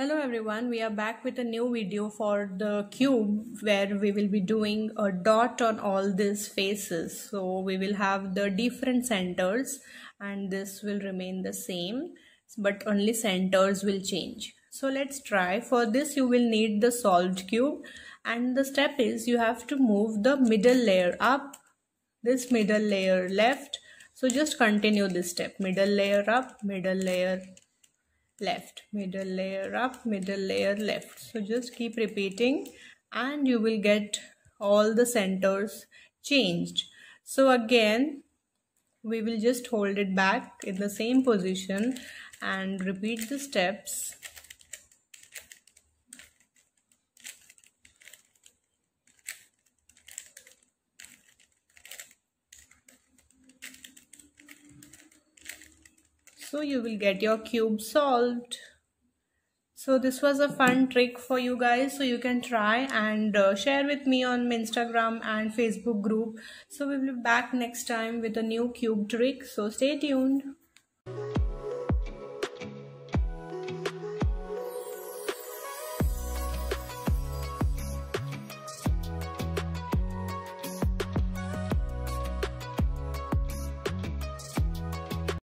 Hello everyone, we are back with a new video for the cube where we will be doing a dot on all these faces. So we will have the different centers and this will remain the same but only centers will change. So let's try. For this you will need the solved cube and the step is you have to move the middle layer up, this middle layer left. So just continue this step, middle layer up, middle layer left middle layer up middle layer left so just keep repeating and you will get all the centers changed so again we will just hold it back in the same position and repeat the steps So you will get your cube solved. So this was a fun trick for you guys. So you can try and uh, share with me on Instagram and Facebook group. So we will be back next time with a new cube trick. So stay tuned.